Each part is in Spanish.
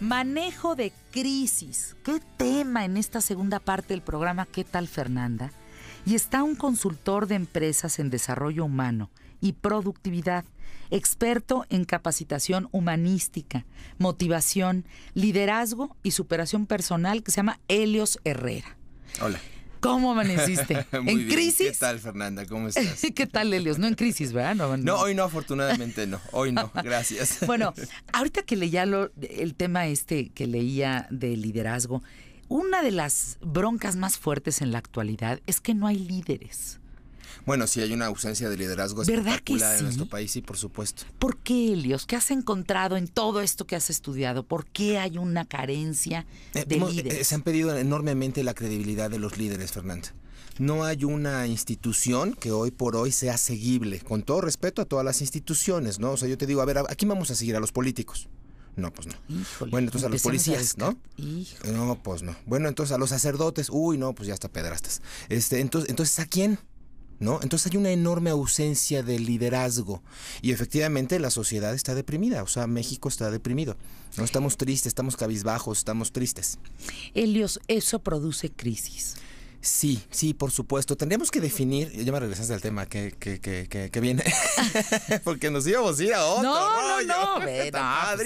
Manejo de crisis. ¿Qué tema en esta segunda parte del programa? ¿Qué tal, Fernanda? Y está un consultor de empresas en desarrollo humano y productividad, experto en capacitación humanística, motivación, liderazgo y superación personal que se llama Helios Herrera. Hola. ¿Cómo amaneciste? ¿En crisis? ¿Qué tal, Fernanda? ¿Cómo estás? ¿Qué tal, Helios? No en crisis, ¿verdad? No, hoy no, afortunadamente no. Hoy no, gracias. bueno, ahorita que leía el tema este que leía de liderazgo, una de las broncas más fuertes en la actualidad es que no hay líderes. Bueno, sí hay una ausencia de liderazgo ¿verdad sí? en nuestro país, sí, por supuesto. ¿Por qué, Elios? ¿Qué has encontrado en todo esto que has estudiado? ¿Por qué hay una carencia eh, de eh, líderes? se han pedido enormemente la credibilidad de los líderes, Fernanda no hay una institución que hoy por hoy sea seguible, con todo respeto a todas las instituciones, ¿no? O sea, yo te digo, a ver, ¿a quién vamos a seguir? A los políticos. No, pues no. bueno, entonces a los policías, ¿no? No, pues no. Bueno, entonces a los sacerdotes, uy, no, pues ya está, pedrastas. Este, entonces, entonces ¿a quién? ¿No? Entonces hay una enorme ausencia de liderazgo y efectivamente la sociedad está deprimida, o sea, México está deprimido. No estamos tristes, estamos cabizbajos, estamos tristes. Elios, eso produce crisis. Sí, sí, por supuesto. Tendríamos que definir, ya me regresaste al tema que, viene, porque nos íbamos a ir a otro no, rollo. No, no, pues,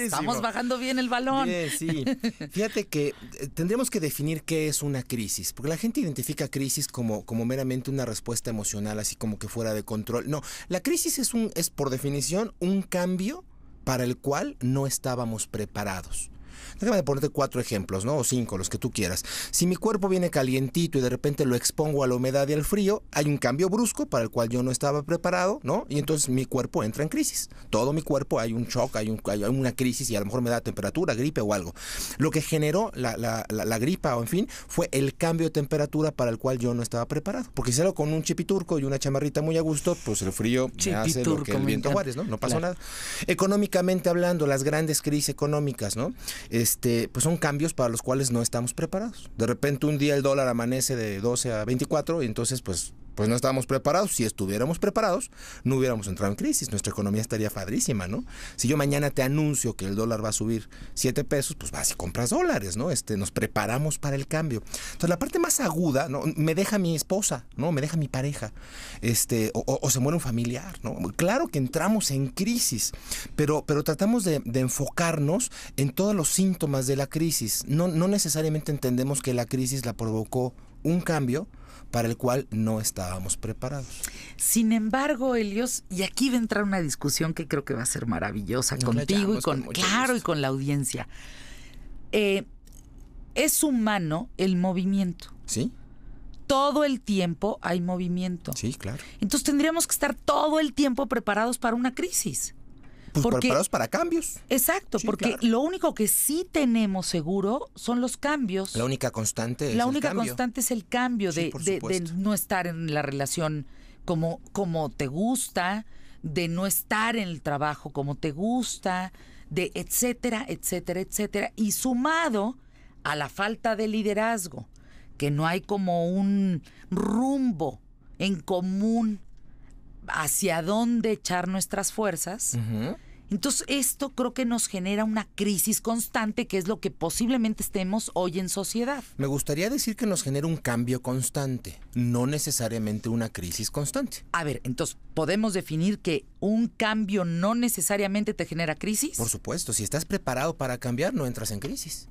estamos bajando bien el balón. Sí, sí. Fíjate que eh, tendríamos que definir qué es una crisis, porque la gente identifica crisis como, como meramente una respuesta emocional, así como que fuera de control. No, la crisis es, un, es por definición un cambio para el cual no estábamos preparados. Déjame ponerte cuatro ejemplos, ¿no? O cinco, los que tú quieras. Si mi cuerpo viene calientito y de repente lo expongo a la humedad y al frío, hay un cambio brusco para el cual yo no estaba preparado, ¿no? Y entonces mi cuerpo entra en crisis. Todo mi cuerpo hay un shock, hay, una crisis y a lo mejor me da temperatura, gripe o algo. Lo que generó la, gripa o en fin fue el cambio de temperatura para el cual yo no estaba preparado. Porque si era con un chipiturco y una chamarrita muy a gusto, pues el frío me hace lo que el viento Juárez, ¿no? No pasó nada. Económicamente hablando, las grandes crisis económicas, ¿no? este, pues son cambios para los cuales no estamos preparados. De repente un día el dólar amanece de 12 a 24 y entonces pues pues no estábamos preparados. Si estuviéramos preparados, no hubiéramos entrado en crisis. Nuestra economía estaría fadrísima, ¿no? Si yo mañana te anuncio que el dólar va a subir 7 pesos, pues vas y compras dólares, ¿no? Este, nos preparamos para el cambio. Entonces, la parte más aguda, ¿no? Me deja mi esposa, ¿no? Me deja mi pareja, este, o, se muere un familiar, ¿no? Claro que entramos en crisis, pero, pero tratamos de, de, enfocarnos en todos los síntomas de la crisis. No, no necesariamente entendemos que la crisis la provocó un cambio para el cual no estábamos preparados. Sin embargo, Elios, y aquí va a entrar una discusión que creo que va a ser maravillosa contigo y con, claro, y con la audiencia. Eh, es humano el movimiento. Sí. Todo el tiempo hay movimiento. Sí, claro. Entonces tendríamos que estar todo el tiempo preparados para una crisis. Pues porque, preparados para cambios. Exacto, porque lo único que sí tenemos seguro son los cambios. La única constante es La única constante es el cambio de, no estar en la relación como, como te gusta, de no estar en el trabajo como te gusta, de etcétera, etcétera, etcétera. Y sumado a la falta de liderazgo, que no hay como un rumbo en común hacia dónde echar nuestras fuerzas. Entonces esto creo que nos genera una crisis constante que es lo que posiblemente estemos hoy en sociedad. Me gustaría decir que nos genera un cambio constante, no necesariamente una crisis constante. A ver, entonces, ¿podemos definir que un cambio no necesariamente te genera crisis? Por supuesto, si estás preparado para cambiar no entras en crisis.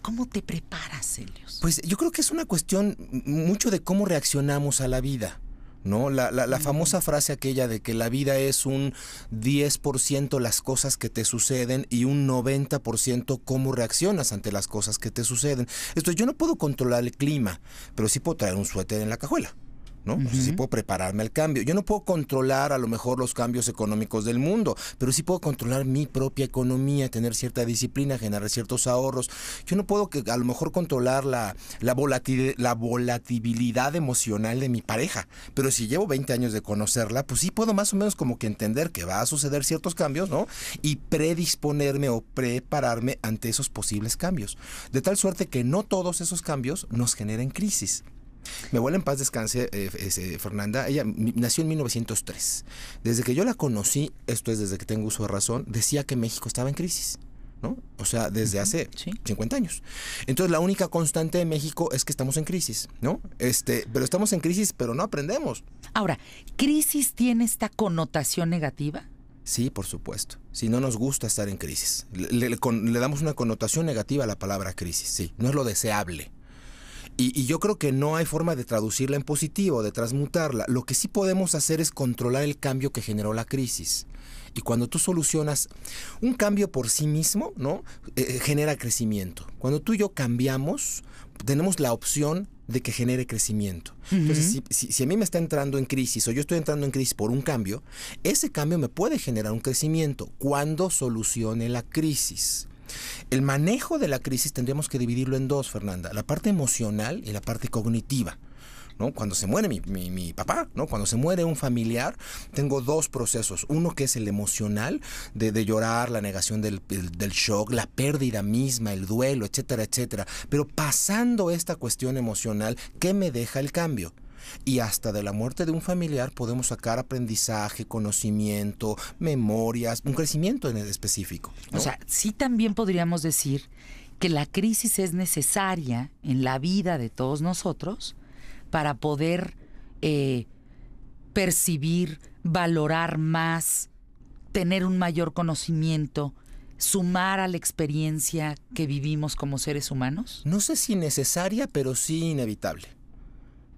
¿Cómo te preparas, Helios? Pues yo creo que es una cuestión mucho de cómo reaccionamos a la vida. ¿no? La, la, famosa frase aquella de que la vida es un 10% las cosas que te suceden y un 90% cómo reaccionas ante las cosas que te suceden. Esto, yo no puedo controlar el clima, pero sí puedo traer un suéter en la cajuela. ¿no? sí puedo prepararme al cambio. Yo no puedo controlar a lo mejor los cambios económicos del mundo, pero sí puedo controlar mi propia economía, tener cierta disciplina, generar ciertos ahorros. Yo no puedo que, a lo mejor controlar la, la volatilidad emocional de mi pareja, pero si llevo 20 años de conocerla, pues sí puedo más o menos como que entender que va a suceder ciertos cambios, Y predisponerme o prepararme ante esos posibles cambios. De tal suerte que no todos esos cambios nos generen crisis. Me vuelve en paz descanse, eh, Fernanda, ella nació en 1903. Desde que yo la conocí, esto es desde que tengo uso de razón, decía que México estaba en crisis. ¿no? O sea, desde hace 50 años. Entonces, la única constante de México es que estamos en crisis, ¿no? Este, pero estamos en crisis, pero no aprendemos. Ahora, ¿crisis tiene esta connotación negativa? Sí, por supuesto. Si no nos gusta estar en crisis, le damos una connotación negativa a la palabra crisis, sí, no es lo deseable. Y, yo creo que no hay forma de traducirla en positivo, de transmutarla. Lo que sí podemos hacer es controlar el cambio que generó la crisis. Y cuando tú solucionas un cambio por sí mismo, ¿no? Eh, eh, genera crecimiento. Cuando tú y yo cambiamos, tenemos la opción de que genere crecimiento. Entonces, si, a mí me está entrando en crisis o yo estoy entrando en crisis por un cambio, ese cambio me puede generar un crecimiento cuando solucione la crisis. El manejo de la crisis tendríamos que dividirlo en dos, Fernanda, la parte emocional y la parte cognitiva. Cuando se muere mi, papá, Cuando se muere un familiar, tengo dos procesos. Uno que es el emocional, de, llorar, la negación del, del, shock, la pérdida misma, el duelo, etcétera, etcétera. Pero pasando esta cuestión emocional, ¿qué me deja el cambio? Y hasta de la muerte de un familiar podemos sacar aprendizaje, conocimiento, memorias, un crecimiento en el específico. O sea, sí también podríamos decir que la crisis es necesaria en la vida de todos nosotros para poder eh, percibir, valorar más, tener un mayor conocimiento, sumar a la experiencia que vivimos como seres humanos? No sé si necesaria, pero sí inevitable.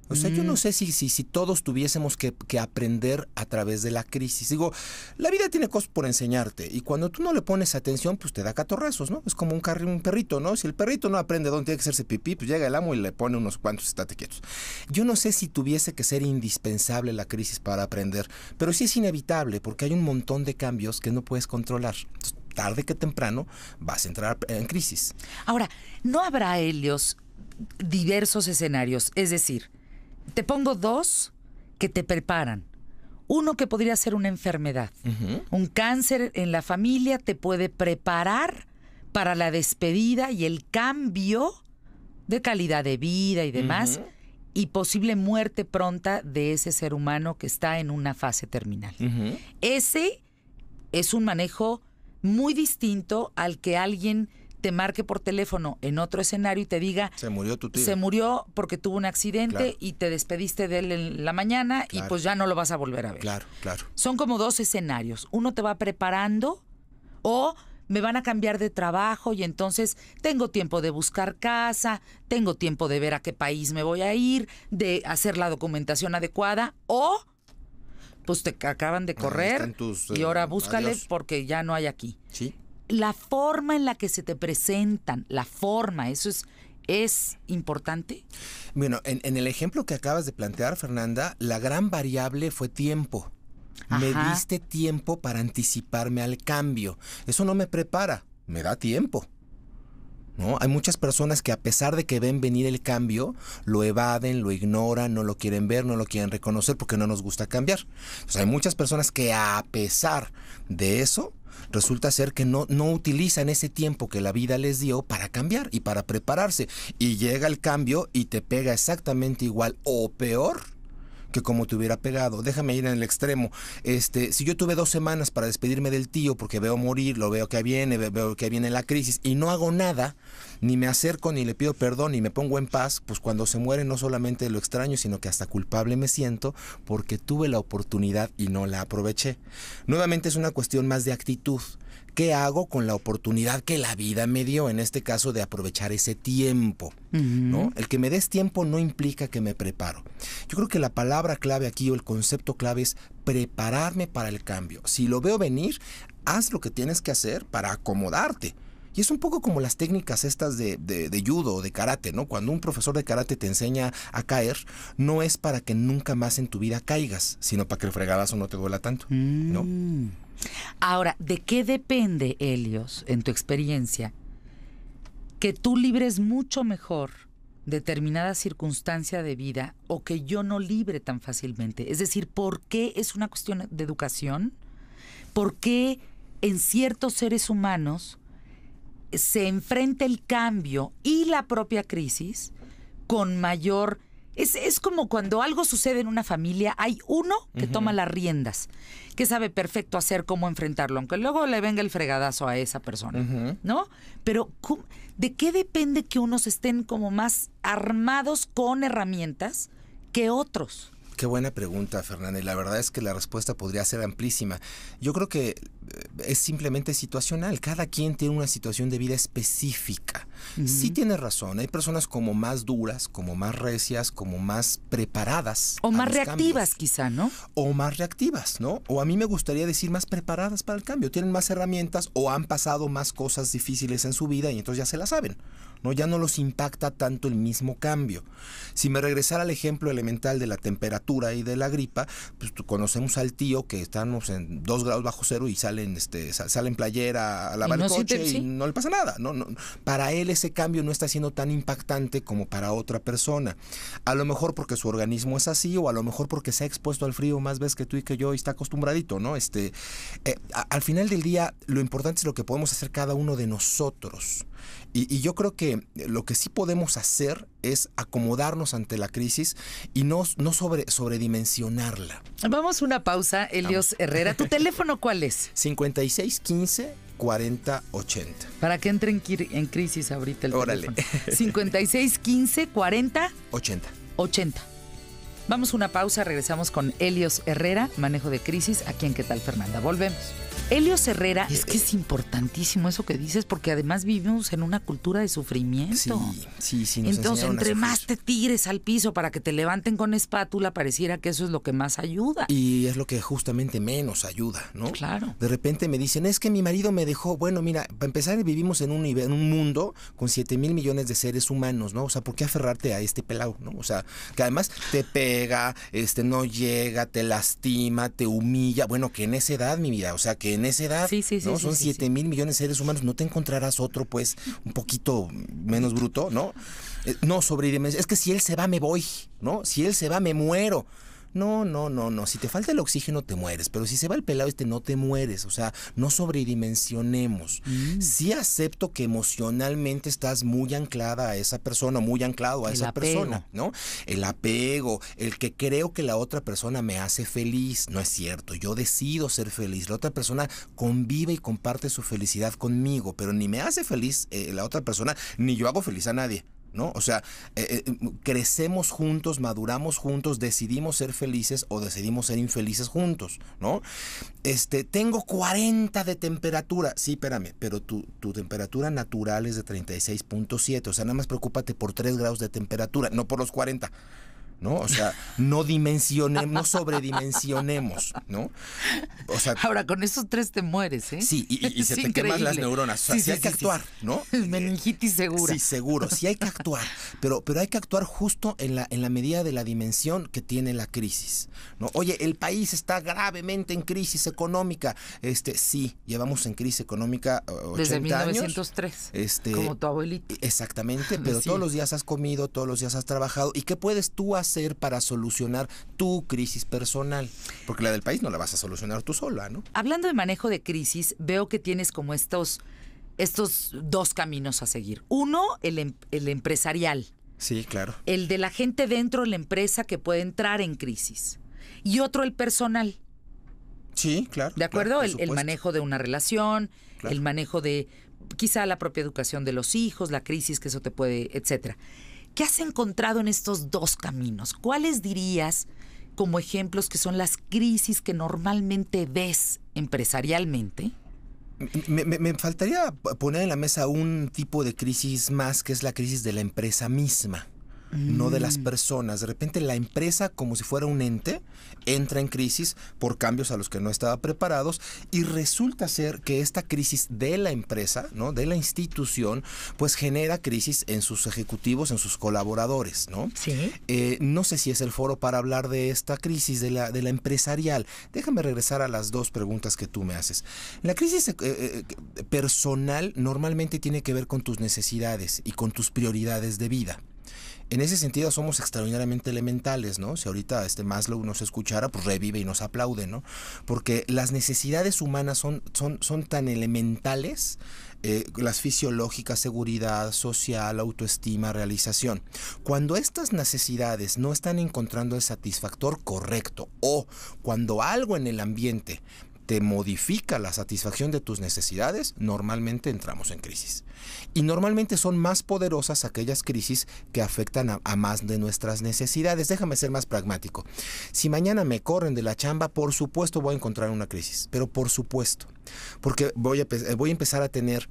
O sea, yo no mm. sé si, si, si todos tuviésemos que, aprender a través de la crisis. Digo, la vida tiene cosas por enseñarte y cuando tú no le pones atención, pues te da catorrazos, ¿no? Es como un, un perrito, ¿no? Si el perrito no aprende dónde tiene que hacerse pipí, pues llega el amo y le pone unos cuantos estate quietos. Yo no sé si tuviese que ser indispensable la crisis para aprender, pero sí es inevitable porque hay un montón de cambios que no puedes controlar. tarde que temprano vas a entrar en crisis. Ahora, ¿no habrá, Helios, diversos escenarios? Es decir, te pongo dos que te preparan. Uno que podría ser una enfermedad. Un cáncer en la familia te puede preparar para la despedida y el cambio de calidad de vida y demás. Y posible muerte pronta de ese ser humano que está en una fase terminal. Ese es un manejo muy distinto al que alguien te marque por teléfono en otro escenario y te diga... Se murió tu tío. Se murió porque tuvo un accidente y te despediste de él en la mañana y pues ya no lo vas a volver a ver. Claro, claro. Son como dos escenarios. Uno te va preparando o me van a cambiar de trabajo y entonces tengo tiempo de buscar casa, tengo tiempo de ver a qué país me voy a ir, de hacer la documentación adecuada o pues te acaban de correr y ahora eh, búscale porque ya no hay aquí. ¿Sí? la forma en la que se te presentan, la forma, eso es, es importante. Bueno, en, el ejemplo que acabas de plantear, Fernanda, la gran variable fue tiempo. Me diste tiempo para anticiparme al cambio. Eso no me prepara, me da tiempo. ¿No? Hay muchas personas que a pesar de que ven venir el cambio, lo evaden, lo ignoran, no lo quieren ver, no lo quieren reconocer porque no nos gusta cambiar. hay muchas personas que a pesar de eso resulta ser que no, utilizan ese tiempo que la vida les dio para cambiar y para prepararse. Y llega el cambio y te pega exactamente igual o peor que como te hubiera pegado. Déjame ir en el extremo. Este, si yo tuve dos semanas para despedirme del tío porque veo morir, lo veo que viene, veo que viene la crisis y no hago nada, ni me acerco, ni le pido perdón, ni me pongo en paz, pues cuando se muere no solamente lo extraño, sino que hasta culpable me siento porque tuve la oportunidad y no la aproveché. Nuevamente es una cuestión más de actitud. ¿Qué hago con la oportunidad que la vida me dio, en este caso de aprovechar ese tiempo? ¿no? El que me des tiempo no implica que me preparo. Yo creo que la palabra clave aquí o el concepto clave es prepararme para el cambio. Si lo veo venir, haz lo que tienes que hacer para acomodarte. Y es un poco como las técnicas estas de, judo o de karate, ¿no? Cuando un profesor de karate te enseña a caer, no es para que nunca más en tu vida caigas, sino para que el fregadazo no te duela tanto, ¿no? Mm. Ahora, ¿de qué depende, Helios, en tu experiencia, que tú libres mucho mejor determinada circunstancia de vida o que yo no libre tan fácilmente? Es decir, ¿por qué es una cuestión de educación? ¿Por qué en ciertos seres humanos se enfrenta el cambio y la propia crisis con mayor es, como cuando algo sucede en una familia, hay uno que toma las riendas, que sabe perfecto hacer cómo enfrentarlo, aunque luego le venga el fregadazo a esa persona, ¿no? Pero ¿de qué depende que unos estén como más armados con herramientas que otros? Qué buena pregunta, Fernanda. Y la verdad es que la respuesta podría ser amplísima. Yo creo que eh, es simplemente situacional. Cada quien tiene una situación de vida específica. Sí tiene razón, hay personas como más duras, como más recias, como más preparadas. O más reactivas quizá, ¿no? O más reactivas, ¿no? O a mí me gustaría decir más preparadas para el cambio, tienen más herramientas o han pasado más cosas difíciles en su vida y entonces ya se la saben. ¿no? Ya no los impacta tanto el mismo cambio. Si me regresara al ejemplo elemental de la temperatura y de la gripa, pues conocemos al tío que estamos en 2 grados bajo cero y salen este salen playera a lavar el coche y no le pasa nada, para él ese cambio no está siendo tan impactante como para otra persona. A lo mejor porque su organismo es así o a lo mejor porque se ha expuesto al frío más veces que tú y que yo y está acostumbradito, ¿no? Este, eh, al final del día lo importante es lo que podemos hacer cada uno de nosotros. Y, yo creo que lo que sí podemos hacer es acomodarnos ante la crisis y no, sobre, sobredimensionarla. Vamos a una pausa, Elios Herrera. ¿Tu teléfono cuál es? 5615 4080. Para que entren en crisis ahorita el Órale. 56 15 40 80. 80. Vamos a una pausa, regresamos con Helios Herrera, manejo de crisis, aquí en ¿Qué tal Fernanda? Volvemos. Elio Herrera. Es que es importantísimo eso que dices, porque además vivimos en una cultura de sufrimiento. Sí, sí, sí. Entonces, entre más te tires al piso para que te levanten con espátula, pareciera que eso es lo que más ayuda. Y es lo que justamente menos ayuda, ¿no? Claro. De repente me dicen, es que mi marido me dejó. Bueno, mira, para empezar, vivimos en un, en un mundo con 7 mil millones de seres humanos, ¿no? O sea, ¿por qué aferrarte a este pelado, ¿no? O sea, que además te pega, este, no llega, te lastima, te humilla. Bueno, que en esa edad, mi vida, o sea, que que en esa edad son 7 mil millones de seres humanos, no te encontrarás otro, pues, un poquito menos bruto, ¿no? Eh, no, sobre Es que si él se va, me voy, ¿no? Si él se va, me muero. No, no, no, no. Si te falta el oxígeno, te mueres. Pero si se va el pelado este, no te mueres. O sea, no sobredimensionemos. Mm. Sí acepto que emocionalmente estás muy anclada a esa persona, muy anclado a esa persona, ¿no? El apego, el que creo que la otra persona me hace feliz. No es cierto. Yo decido ser feliz. La otra persona convive y comparte su felicidad conmigo, pero ni me hace feliz eh, la otra persona, ni yo hago feliz a nadie. ¿no? O sea, eh, eh, crecemos juntos, maduramos juntos, decidimos ser felices o decidimos ser infelices juntos, ¿no? Este, tengo 40 de temperatura, sí, espérame, pero tu, tu temperatura natural es de 36.7, o sea, nada más preocúpate por 3 grados de temperatura, no por los 40. ¿no? O sea, no dimensionemos, no sobredimensionemos, ¿no? O sea, Ahora, con esos tres te mueres, ¿eh? Sí, y, se te queman las neuronas. O sea, sí, hay que actuar, ¿no? Meningitis eh, segura. Sí, seguro, sí hay que actuar. Pero, pero hay que actuar justo en la, en la medida de la dimensión que tiene la crisis, ¿no? Oye, el país está gravemente en crisis económica. Este, sí, llevamos en crisis económica 80 eh, Desde 1903, Este, como tu abuelito. Exactamente, pero todos los días has comido, todos los días has trabajado. ¿Y qué puedes tú hacer? hacer para solucionar tu crisis personal? Porque la del país no la vas a solucionar tú sola, ¿no? Hablando de manejo de crisis, veo que tienes como estos, estos dos caminos a seguir. Uno, el, em, empresarial. Sí, claro. El de la gente dentro de la empresa que puede entrar en crisis. Y otro, el personal. Sí, claro. ¿De acuerdo? el, manejo de una relación, el manejo de quizá la propia educación de los hijos, la crisis que eso te puede, etcétera. ¿Qué has encontrado en estos dos caminos? ¿Cuáles dirías como ejemplos que son las crisis que normalmente ves empresarialmente? Me, me faltaría poner en la mesa un tipo de crisis más, que es la crisis de la empresa misma no de las mm. personas. De repente la empresa, como si fuera un ente, entra en crisis por cambios a los que no estaba preparados y resulta ser que esta crisis de la empresa, ¿no? de la institución, pues genera crisis en sus ejecutivos, en sus colaboradores. ¿no? Eh, sé si es el foro para hablar de esta crisis de la, empresarial. Déjame regresar a las dos preguntas que tú me haces. La crisis eh, eh, personal normalmente tiene que ver con tus necesidades y con tus prioridades de vida. En ese sentido somos extraordinariamente elementales, ¿no? Si ahorita este Maslow nos escuchara, pues revive y nos aplaude, ¿no? Porque las necesidades humanas son, son, son tan elementales, eh, las fisiológicas, seguridad social, autoestima, realización. Cuando estas necesidades no están encontrando el satisfactor correcto o cuando algo en el ambiente te modifica la satisfacción de tus necesidades, normalmente entramos en crisis. Y normalmente son más poderosas aquellas crisis que afectan a, más de nuestras necesidades. Déjame ser más pragmático. Si mañana me corren de la chamba, por supuesto voy a encontrar una crisis, pero por supuesto, porque voy voy a empezar a tener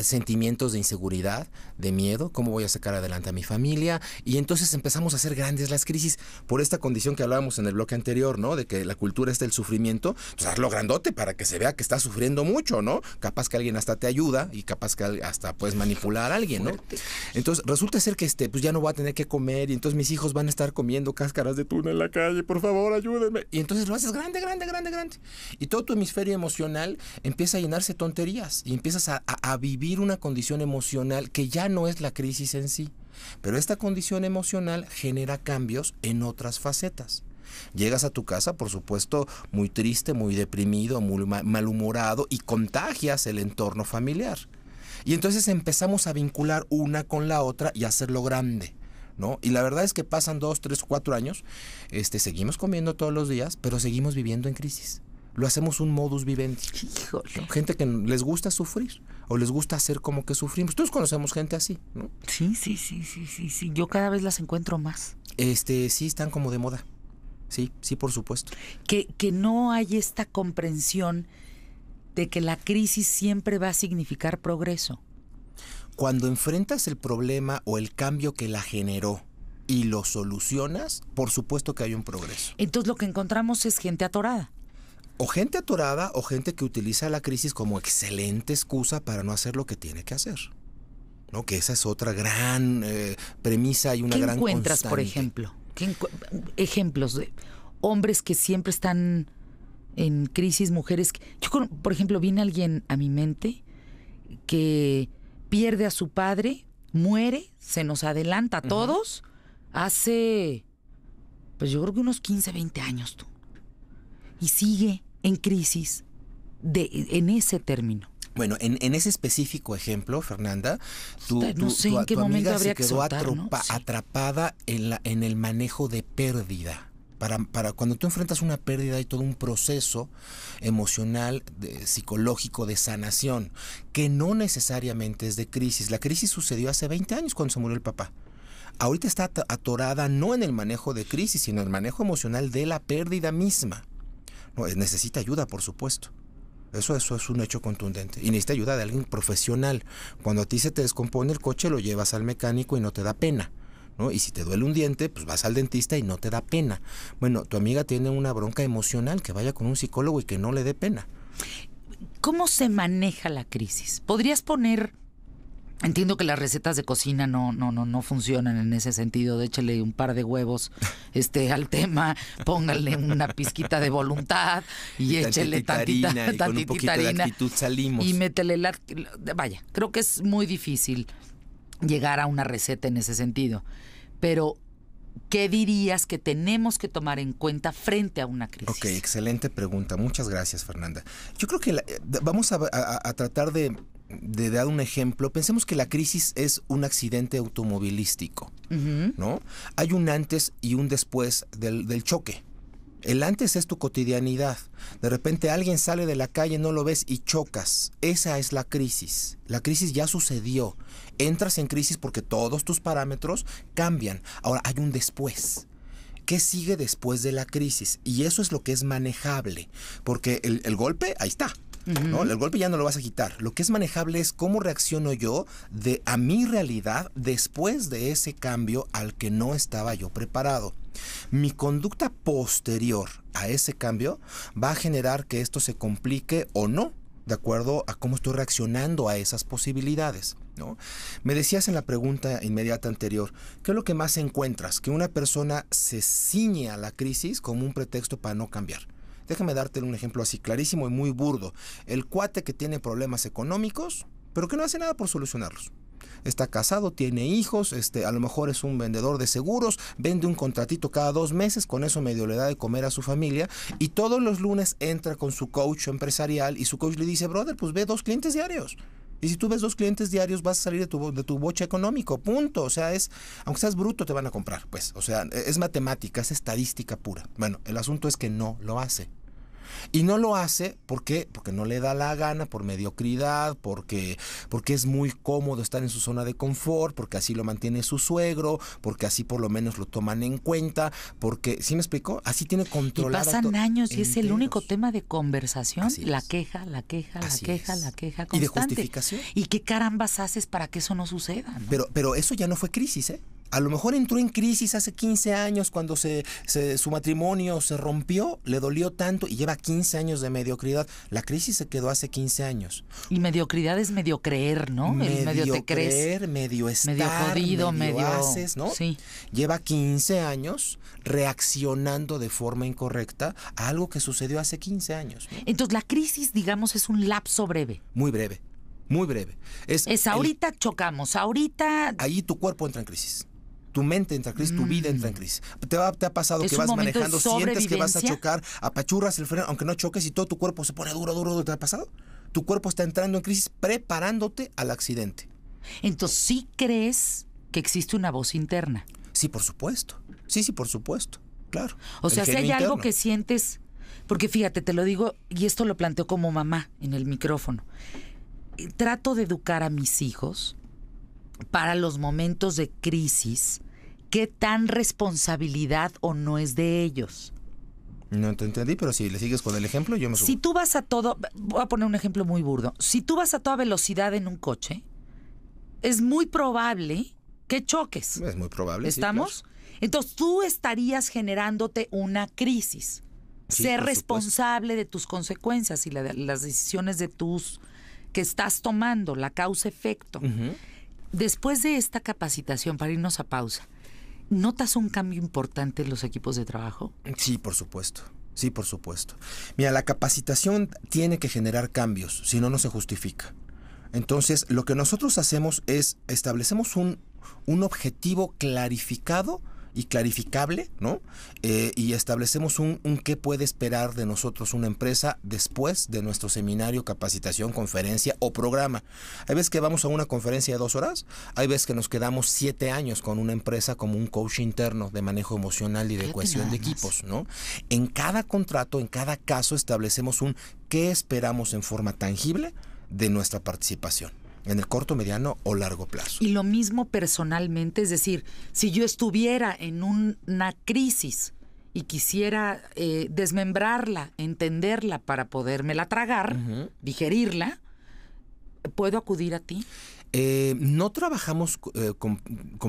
sentimientos de inseguridad, de miedo, cómo voy a sacar adelante a mi familia, y entonces empezamos a hacer grandes las crisis por esta condición que hablábamos en el bloque anterior, ¿no? De que la cultura es del sufrimiento, pues hazlo grandote para que se vea que estás sufriendo mucho, ¿no? Capaz que alguien hasta te ayuda y capaz que hasta puedes manipular a alguien, ¿no? Entonces resulta ser que este, pues ya no voy a tener que comer y entonces mis hijos van a estar comiendo cáscaras de tuna en la calle, por favor, ayúdenme. Y entonces lo haces grande, grande, grande, grande. Y todo tu hemisferio emocional empieza a llenarse tonterías y empiezas a vivir una condición emocional que ya no es la crisis en sí, pero esta condición emocional genera cambios en otras facetas. Llegas a tu casa, por supuesto, muy triste, muy deprimido, muy malhumorado y contagias el entorno familiar. Y entonces empezamos a vincular una con la otra y hacerlo grande. ¿No? Y la verdad es que pasan dos, tres, cuatro años, este, seguimos comiendo todos los días, pero seguimos viviendo en crisis. Lo hacemos un modus vivendi. Gente que les gusta sufrir o les gusta hacer como que sufrimos. Todos conocemos gente así, ¿no? Sí, sí, sí, sí, sí, sí. Yo cada vez las encuentro más. Este, sí, están como de moda. Sí, sí, por supuesto. Que, que no hay esta comprensión de que la crisis siempre va a significar progreso. Cuando enfrentas el problema o el cambio que la generó y lo solucionas, por supuesto que hay un progreso. Entonces lo que encontramos es gente atorada o gente atorada o gente que utiliza la crisis como excelente excusa para no hacer lo que tiene que hacer. ¿No? Que esa es otra gran eh, premisa y una gran ¿Qué gran encuentras, por ejemplo? ejemplos de hombres que siempre están en crisis, mujeres que... Yo, por ejemplo, viene alguien a mi mente que pierde a su padre, muere, se nos adelanta a todos, hace, pues yo creo que unos 15, 20 años tú. Y sigue en crisis de, en ese término. Bueno, en, ese específico ejemplo, Fernanda, tu, amiga se quedó atrapada en, la, en el manejo de pérdida. Para, para, cuando tú enfrentas una pérdida hay todo un proceso emocional, psicológico de sanación, que no necesariamente es de crisis. La crisis sucedió hace 20 años cuando se murió el papá. Ahorita está atorada no en el manejo de crisis, sino en el manejo emocional de la pérdida misma. Pues, necesita ayuda, por supuesto. Eso, es un hecho contundente. Y necesita ayuda de alguien profesional. Cuando a ti se te descompone el coche, lo llevas al mecánico y no te da pena. Y si te duele un diente, pues vas al dentista y no te da pena. Bueno, tu amiga tiene una bronca emocional, que vaya con un psicólogo y que no le dé pena. ¿Cómo se maneja la crisis? ¿Podrías poner Entiendo que las recetas de cocina no, no, no, no funcionan en ese sentido. Échele un par de huevos este, al tema, póngale una pizquita de voluntad y, échele tantita, y un actitud salimos. Y métele la. Vaya, creo que es muy difícil llegar a una receta en ese sentido. Pero, ¿qué dirías que tenemos que tomar en cuenta frente a una crisis? Ok, excelente pregunta. Muchas gracias, Fernanda. Yo creo que eh, vamos a tratar de de dar un ejemplo, pensemos que la crisis es un accidente automovilístico, ¿no? Hay un antes y un después del, choque. El antes es tu cotidianidad. De repente alguien sale de la calle, no lo ves y chocas. Esa es la crisis. La crisis ya sucedió. Entras en crisis porque todos tus parámetros cambian. Ahora hay un después. ¿Qué sigue después de la crisis? Y eso es lo que es manejable. Porque el golpe, ahí está el golpe ya no lo vas a quitar. Lo que es manejable es cómo reacciono yo de a mi realidad después de ese cambio al que no estaba yo preparado. Mi conducta posterior a ese cambio va a generar que esto se complique o no, de acuerdo a cómo estoy reaccionando a esas posibilidades. Me decías en la pregunta inmediata anterior, ¿qué es lo que más encuentras? Que una persona se ciñe a la crisis como un pretexto para no cambiar. Déjame darte un ejemplo así clarísimo y muy burdo. El cuate que tiene problemas económicos, pero que no hace nada por solucionarlos. Está casado, tiene hijos, este, a lo mejor es un vendedor de seguros, vende un contratito cada dos meses, con eso medio le da de comer a su familia y todos los lunes entra con su coach empresarial y su coach le dice, brother, pues ve dos clientes diarios. Y si tú ves dos clientes diarios, vas a salir de tu, de tu boche económico, punto. O sea, es, aunque seas bruto, te van a comprar, pues. O sea, e, es matemática, es estadística pura. Bueno, el asunto es que no lo hace. Y no lo hace, porque Porque no le da la gana, por mediocridad, porque, porque es muy cómodo estar en su zona de confort, porque así lo mantiene su suegro, porque así por lo menos lo toman en cuenta, porque, ¿sí me explico? Así tiene control. Pasan años y es el único tema de conversación, la queja, la queja, la queja, la queja constante. Y de justificación. ¿Y qué carambas haces para que eso no suceda? Pero, pero eso ya no fue crisis, ¿eh? a lo mejor entró en crisis hace 15 años cuando se, su matrimonio se rompió, le dolió tanto y lleva 15 años de mediocridad. La crisis se quedó hace 15 años. Y mediocridad es medio creer, ¿no? Medio, te crees. Creer, medio estar, medio jodido, medio, haces, ¿no? Sí. Lleva 15 años reaccionando de forma incorrecta a algo que sucedió hace 15 años. Entonces la crisis, digamos, es un lapso breve. Muy breve. Muy breve. Es, ahorita chocamos, ahorita... Ahí tu cuerpo entra en crisis tu mente entra en crisis, tu vida entra en mm. crisis. Te, ha pasado que vas manejando, sientes que vas a chocar, apachurras el freno, aunque no choques y todo tu cuerpo se pone duro, duro, ¿Te ha pasado? Tu cuerpo está entrando en crisis preparándote al accidente. Entonces, ¿sí crees que existe una voz interna? Sí, por supuesto. Sí, sí, por supuesto. Claro. O sea, si hay algo que sientes, porque fíjate, te lo digo, y esto lo planteo como mamá en el micrófono. Trato de educar a mis hijos para los momentos de crisis qué tan responsabilidad o no es de ellos. No te entendí, pero si le sigues con el ejemplo, yo me subo. Si tú vas a todo, voy a poner un ejemplo muy burdo. Si tú vas a toda velocidad en un coche, es muy probable que choques. Es muy probable. ¿Estamos? Entonces tú estarías generándote una crisis. Ser responsable de tus consecuencias y las decisiones de tus que estás tomando, la causa-efecto. Después de esta capacitación, para irnos a pausa, ¿Notas un cambio importante en los equipos de trabajo? Sí, por supuesto. Sí, por supuesto. Mira, la capacitación tiene que generar cambios, si no, no se justifica. Entonces, lo que nosotros hacemos es establecemos un, un objetivo clarificado y clarificable, ¿no? Eh, y establecemos un, un, qué puede esperar de nosotros una empresa después de nuestro seminario, capacitación, conferencia o programa. Hay veces que vamos a una conferencia de dos horas, hay veces que nos quedamos siete años con una empresa como un coach interno de manejo emocional y de cohesión de equipos, ¿no? En cada contrato, en cada caso, establecemos un qué esperamos en forma tangible de nuestra participación en el corto, mediano o largo plazo. Y lo mismo personalmente, es decir, si yo estuviera en una crisis y quisiera eh, desmembrarla, entenderla para podérmela tragar, digerirla, ¿puedo acudir a ti? Eh, no trabajamos eh, con,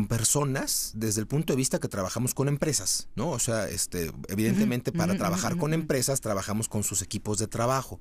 personas desde el punto de vista que trabajamos con empresas, ¿no? O sea, este, evidentemente para trabajar con empresas trabajamos con sus equipos de trabajo.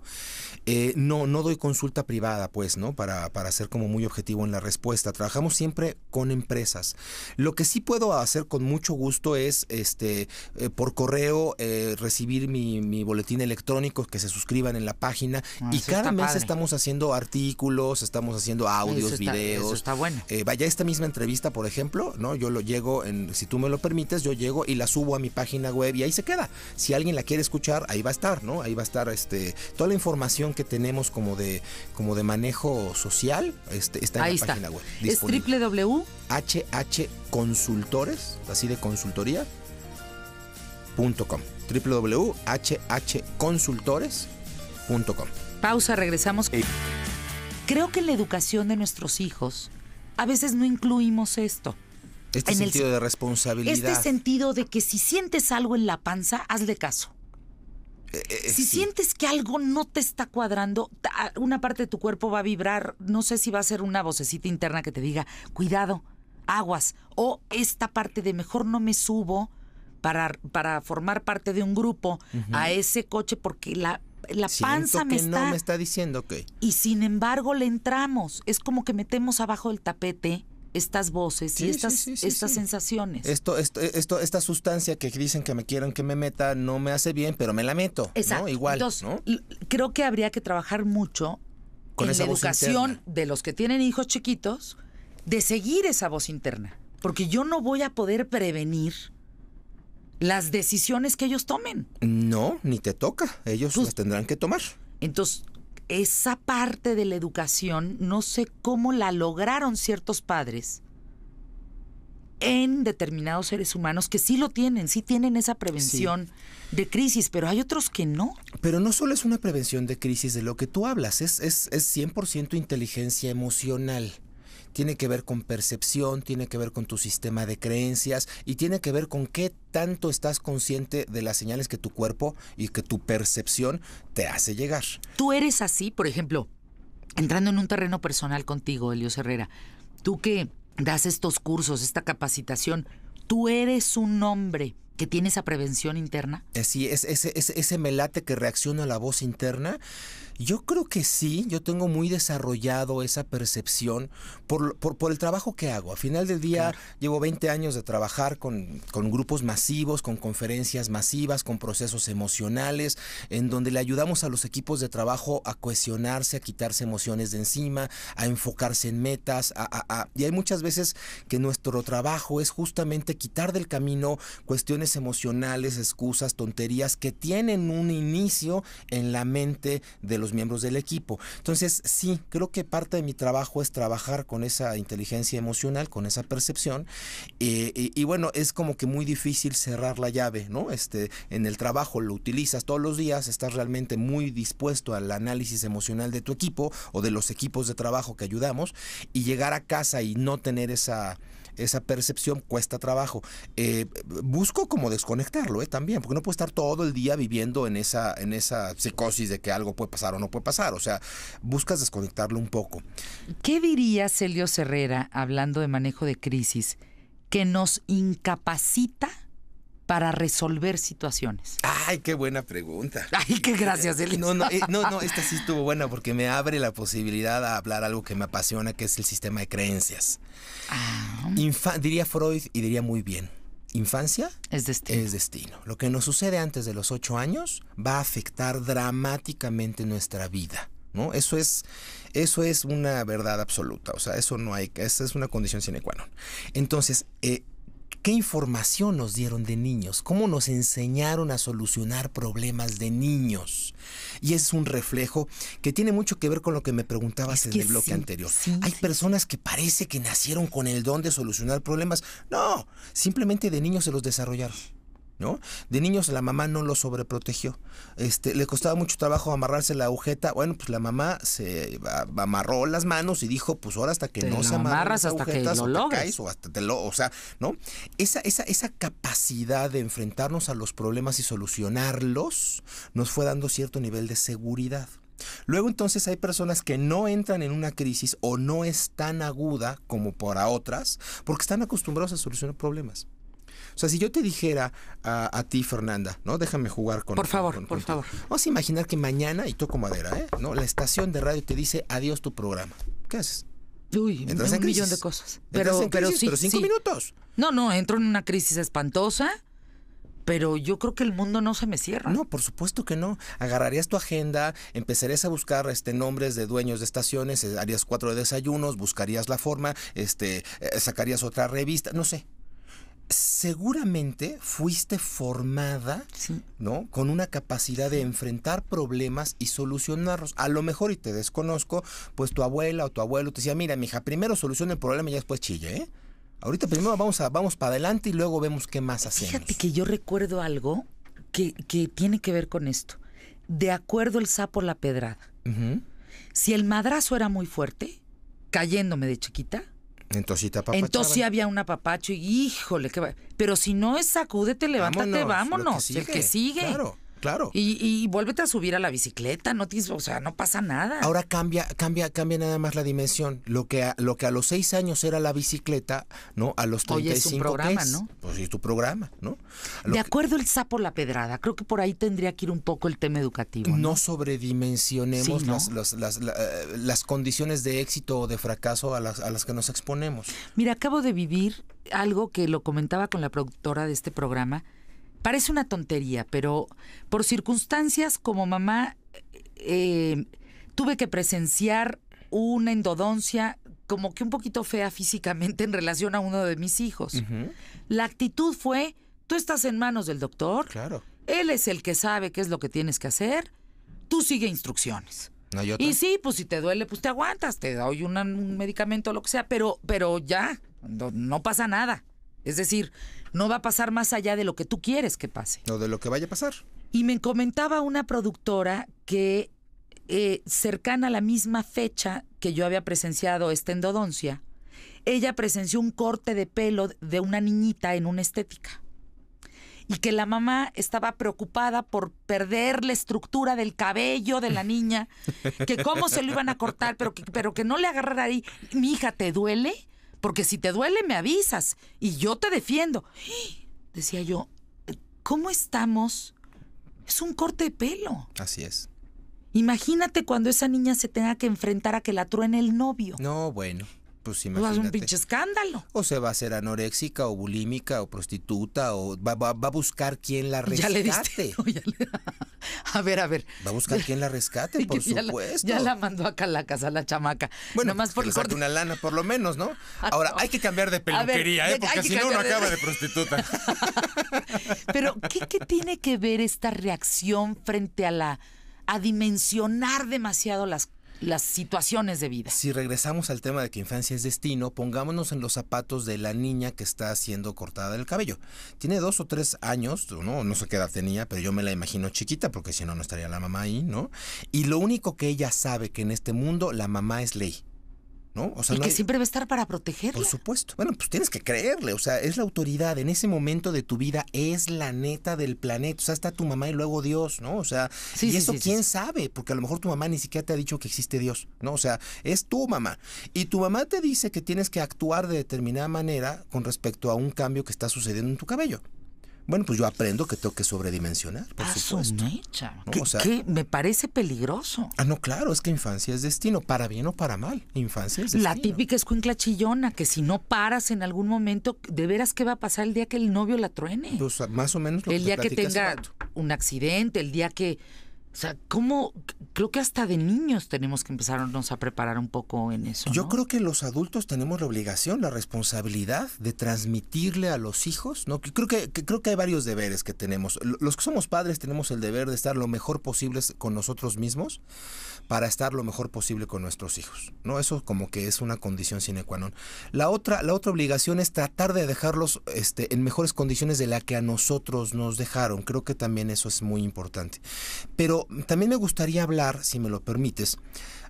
Eh, no, no doy consulta privada, pues, ¿no? Para, para ser como muy objetivo en la respuesta. Trabajamos siempre con empresas. Lo que sí puedo hacer con mucho gusto es, este, por correo, recibir mi, boletín electrónico, que se suscriban en la página. Ah, y cada mes estamos haciendo artículos, estamos haciendo audios, eso está bueno. Eh, vaya, esta misma entrevista, por ejemplo, ¿no? Yo lo llego, si tú me lo permites, yo llego y la subo a mi página web y ahí se queda. Si alguien la quiere escuchar, ahí va a estar, ¿no? Ahí va a estar este, toda la información que tenemos como de, como de manejo social, este, está en la página web. Disponible. Es www. así de consultoría, www.hhconsultores.com. Pausa, regresamos. Eh, Creo que en la educación de nuestros hijos a veces no incluimos esto. Este sentido de este responsabilidad. Este sentido de que si sientes algo en la panza, hazle caso. Eh, eh, si sientes que algo no te está cuadrando, ah, una parte de tu cuerpo va a vibrar, no sé si va a ser una vocecita interna que te diga, cuidado, aguas, o esta parte de mejor no me subo para, para formar parte de un grupo a ese coche porque la, la panza me está... no me está diciendo que... Y sin embargo le entramos. Es como que metemos abajo del tapete estas voces y estas, estas sensaciones. Esto, esto, esta sustancia que dicen que me quieren que me meta no me hace bien, pero me la meto. Exacto. Igual. ¿no? Creo que habría que trabajar mucho Con la educación de los que tienen hijos chiquitos, de seguir esa voz interna. Porque yo no voy a poder prevenir las decisiones que ellos tomen. No, ni te toca. Ellos pues las tendrán que tomar. Entonces, esa parte de la educación, no sé cómo la lograron ciertos padres en determinados seres humanos que sí lo tienen, sí tienen esa prevención de crisis, pero hay otros que no. Pero no solo es una prevención de crisis de lo que tú hablas, es, es, es 100% inteligencia emocional tiene que ver con percepción, tiene que ver con tu sistema de creencias y tiene que ver con qué tanto estás consciente de las señales que tu cuerpo y que tu percepción te hace llegar. Tú eres así, por ejemplo, entrando en un terreno personal contigo, Elio Herrera, tú que das estos cursos, esta capacitación, tú eres un hombre que tiene esa prevención interna? Sí, es, ese, ese, melate que reacciona a la voz interna. Yo creo que sí, yo tengo muy desarrollado esa percepción por, el trabajo que hago. A final del día llevo 20 años de trabajar con, grupos masivos, con conferencias masivas, con procesos emocionales, en donde le ayudamos a los equipos de trabajo a cohesionarse, a quitarse emociones de encima, a enfocarse en metas. Y hay muchas veces que nuestro trabajo es justamente quitar del camino cuestiones emocionales, excusas, tonterías que tienen un inicio en la mente de los miembros del equipo. Entonces, sí, creo que parte de mi trabajo es trabajar con esa inteligencia emocional, con esa percepción. Eh, y, y, bueno, es como que muy difícil cerrar la llave, ¿no? Este, en el trabajo lo utilizas todos los días, estás realmente muy dispuesto al análisis emocional de tu equipo o de los equipos de trabajo que ayudamos y llegar a casa y no tener esa esa percepción cuesta trabajo. Eh, busco como desconectarlo eh, también, porque no puedo estar todo el día viviendo en esa, en esa psicosis de que algo puede pasar o no puede pasar. O sea, buscas desconectarlo un poco. ¿Qué diría Celio Herrera, hablando de manejo de crisis, que nos incapacita? para resolver situaciones? Ay, qué buena pregunta. Ay, qué gracias, No, eh, no, no, esta sí estuvo buena porque me abre la posibilidad a hablar algo que me apasiona, que es el sistema de creencias. Ah. diría Freud y diría muy bien. Infancia es destino. destino. Lo que nos sucede antes de los ocho años va a afectar dramáticamente nuestra vida. ¿no? Eso es, eso es una verdad absoluta. O sea, eso no hay, que, esa es una condición sine qua non. Entonces, eh, ¿Qué información nos dieron de niños? ¿Cómo nos enseñaron a solucionar problemas de niños? Y es un reflejo que tiene mucho que ver con lo que me preguntabas en el bloque anterior. Hay personas que parece que nacieron con el don de solucionar problemas. No, simplemente de niños se los desarrollaron. ¿no? De niños la mamá no lo sobreprotegió. Este, le costaba mucho trabajo amarrarse la agujeta. Bueno, pues la mamá se amarró las manos y dijo, pues ahora hasta que no se amarras hasta agujetas, que lo o hasta te lo, o sea, ¿no? Esa, esa, esa capacidad de enfrentarnos a los problemas y solucionarlos nos fue dando cierto nivel de seguridad. Luego entonces hay personas que no entran en una crisis o no es tan aguda como para otras porque están acostumbrados a solucionar problemas. O sea, si yo te dijera a, ti, Fernanda, ¿no? Déjame jugar con. Por favor, por favor. Vamos a imaginar que mañana, y toco madera, ¿eh? ¿No? La estación de radio te dice adiós tu programa. ¿Qué haces? Uy, un millón de cosas. Pero, cinco minutos. No, no, entro en una crisis espantosa, pero yo creo que el mundo no se me cierra. No, por supuesto que no. Agarrarías tu agenda, empezarías a buscar este, nombres de dueños de estaciones, eh, harías cuatro desayunos, buscarías la forma, este, eh, sacarías otra revista, no sé seguramente fuiste formada, sí. ¿no? Con una capacidad de enfrentar problemas y solucionarlos. A lo mejor, y te desconozco, pues tu abuela o tu abuelo te decía, mira, mija, primero soluciona el problema y después chille, ¿eh? Ahorita primero vamos, a, vamos para adelante y luego vemos qué más hacemos. Fíjate que yo recuerdo algo que, tiene que ver con esto. De acuerdo el sapo la pedrada. Si el madrazo era muy fuerte, cayéndome de chiquita, entonces sí había una apapacho y híjole, que pero si no es sacúdete, levántate, vámonos, vámonos el que sigue. Claro. Claro. Y, y vuélvete a subir a la bicicleta, no o sea, no pasa nada. Ahora cambia, cambia, cambia nada más la dimensión. Lo que a, lo que a los seis años era la bicicleta, ¿no? A los 35 pues es tu programa, ¿no? Pues es tu programa, ¿no? de acuerdo el sapo la pedrada, creo que por ahí tendría que ir un poco el tema educativo. No, sobredimensionemos Las, eh, las, condiciones de éxito o de fracaso a las, a las que nos exponemos. Mira, acabo de vivir algo que lo comentaba con la productora de este programa Parece una tontería, pero por circunstancias como mamá eh, tuve que presenciar una endodoncia como que un poquito fea físicamente en relación a uno de mis hijos. La actitud fue, tú estás en manos del doctor. Claro. Él es el que sabe qué es lo que tienes que hacer. Tú sigue instrucciones. No, yo y sí, pues si te duele, pues te aguantas, te doy un medicamento, lo que sea, pero, pero ya, no pasa nada. Es decir, no va a pasar más allá de lo que tú quieres que pase. No de lo que vaya a pasar. Y me comentaba una productora que eh, cercana a la misma fecha que yo había presenciado esta endodoncia, ella presenció un corte de pelo de una niñita en una estética. Y que la mamá estaba preocupada por perder la estructura del cabello de la niña, que cómo se lo iban a cortar, pero que, pero que no le agarrara ahí. Mi hija, ¿te duele? porque si te duele me avisas y yo te defiendo. Decía yo, ¿cómo estamos? Es un corte de pelo. Así es. Imagínate cuando esa niña se tenga que enfrentar a que la truene el novio. No, bueno. Pues imagínate. un pinche escándalo. O se va a hacer anoréxica o bulímica o prostituta o va, a buscar quién la rescate. ¿Ya le diste? A ver, a ver. Va a buscar quien la rescate, por supuesto. ya la mandó a la a la chamaca. Bueno, más pues, por corte. una lana, por lo menos, ¿no? Ahora, hay que cambiar de peluquería, ¿eh? Porque si no, uno acaba de prostituta. Pero, ¿qué, ¿qué tiene que ver esta reacción frente a la. a dimensionar demasiado las cosas? las situaciones de vida. Si regresamos al tema de que infancia es destino, pongámonos en los zapatos de la niña que está siendo cortada del cabello. Tiene dos o tres años, ¿no? No sé qué edad tenía, pero yo me la imagino chiquita, porque si no, no estaría la mamá ahí, ¿no? Y lo único que ella sabe que en este mundo la mamá es ley. ¿no? sea, y que siempre va a estar para protegerte. Por supuesto. Bueno, pues tienes que creerle, o sea, es la autoridad en ese momento de tu vida, es la neta del planeta, o sea, está tu mamá y luego Dios, ¿no? O sea, y eso quién sabe, porque a lo mejor tu mamá ni siquiera te ha dicho que existe Dios, ¿no? O sea, es tu mamá. Y tu mamá te dice que tienes que actuar de determinada manera con respecto a un cambio que está sucediendo en tu cabello. Bueno, pues yo aprendo que tengo que sobredimensionar, por supuesto. me parece peligroso. Ah, no, claro, es que infancia es destino, para bien o para mal. Infancia es destino. La típica escuincla chillona, que si no paras en algún momento, de veras qué va a pasar el día que el novio la truene. Pues, más o menos lo El día que tenga un accidente, el día que o sea, ¿cómo? Creo que hasta de niños tenemos que empezarnos a preparar un poco en eso. Yo creo que los adultos tenemos la obligación, la responsabilidad de transmitirle a los hijos, ¿no? Creo que, creo que hay varios deberes que tenemos. Los que somos padres tenemos el deber de estar lo mejor posible con nosotros mismos para estar lo mejor posible con nuestros hijos, ¿no? Eso como que es una condición sine qua non. La otra, la otra obligación es tratar de dejarlos este, en mejores condiciones de la que a nosotros nos dejaron. Creo que también eso es muy importante. Pero también me gustaría hablar, si me lo permites,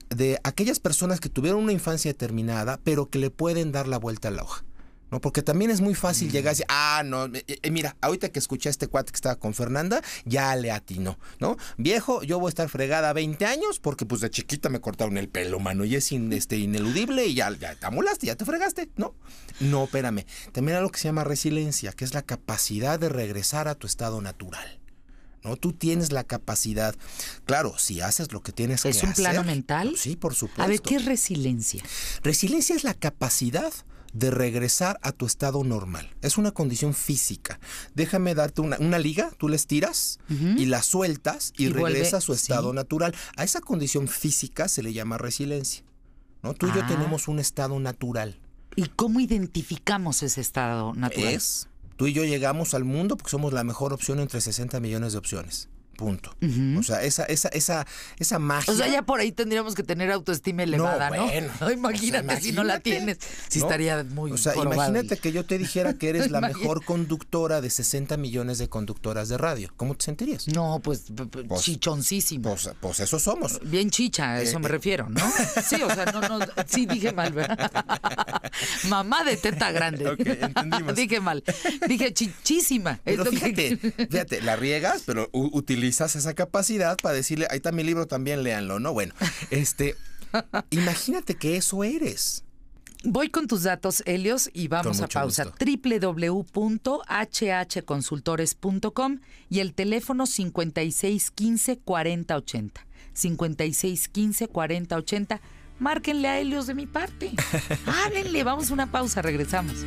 de aquellas personas que tuvieron una infancia determinada, pero que le pueden dar la vuelta a la hoja. ¿no? Porque también es muy fácil mm. llegar a decir, ah, no, eh, eh, eh, mira, ahorita que escuché a este cuate que estaba con Fernanda, ya le atinó, ¿no? Viejo, yo voy a estar fregada 20 años porque pues de chiquita me cortaron el pelo, mano, y es este, ineludible y ya, te amolaste, ya te fregaste, ¿no? No, espérame. También hay algo que se llama resiliencia, que es la capacidad de regresar a tu estado natural. ¿no? Tú tienes la capacidad. Claro, si haces lo que tienes que hacer. ¿Es un plano mental? Sí, por supuesto. A ver, ¿qué es resiliencia? Resiliencia es la capacidad de regresar a tu estado normal. Es una condición física. Déjame darte una, liga, tú la estiras y la sueltas y, regresa a su estado natural. A esa condición física se le llama resiliencia. ¿no? Tú y yo ah. tenemos un estado natural. ¿Y cómo identificamos ese estado natural? Tú y yo llegamos al mundo porque somos la mejor opción entre 60 millones de opciones punto. O sea, esa, esa, esa, esa magia. O sea, ya por ahí tendríamos que tener autoestima elevada, ¿no? Imagínate, si no la tienes. Si estaría muy. O sea, imagínate que yo te dijera que eres la mejor conductora de 60 millones de conductoras de radio. ¿Cómo te sentirías? No, pues, pues chichoncísima. Pues, pues, eso somos. Bien chicha, a eso me eh, eh, refiero, ¿no? Sí, o sea, no, no, sí dije mal, ¿verdad? Mamá de teta grande. Ok, entendimos. dije mal. Dije chichísima. fíjate, fíjate, la riegas, pero utilizas Quizás esa capacidad para decirle, ahí está mi libro, también léanlo, ¿no? Bueno, este, imagínate que eso eres. Voy con tus datos, Helios, y vamos a pausa. www.hhconsultores.com y el teléfono 5615 4080. 5615 4080. Márquenle a Helios de mi parte. Háblenle, vamos a una pausa, regresamos.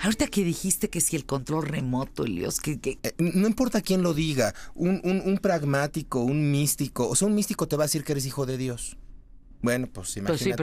Ahorita que dijiste que si el control remoto, Dios, que, eh, No importa quién lo diga, un, pragmático, un místico, o sea, un místico te va a decir que eres hijo de Dios. Bueno, pues imagínate. Pues sí,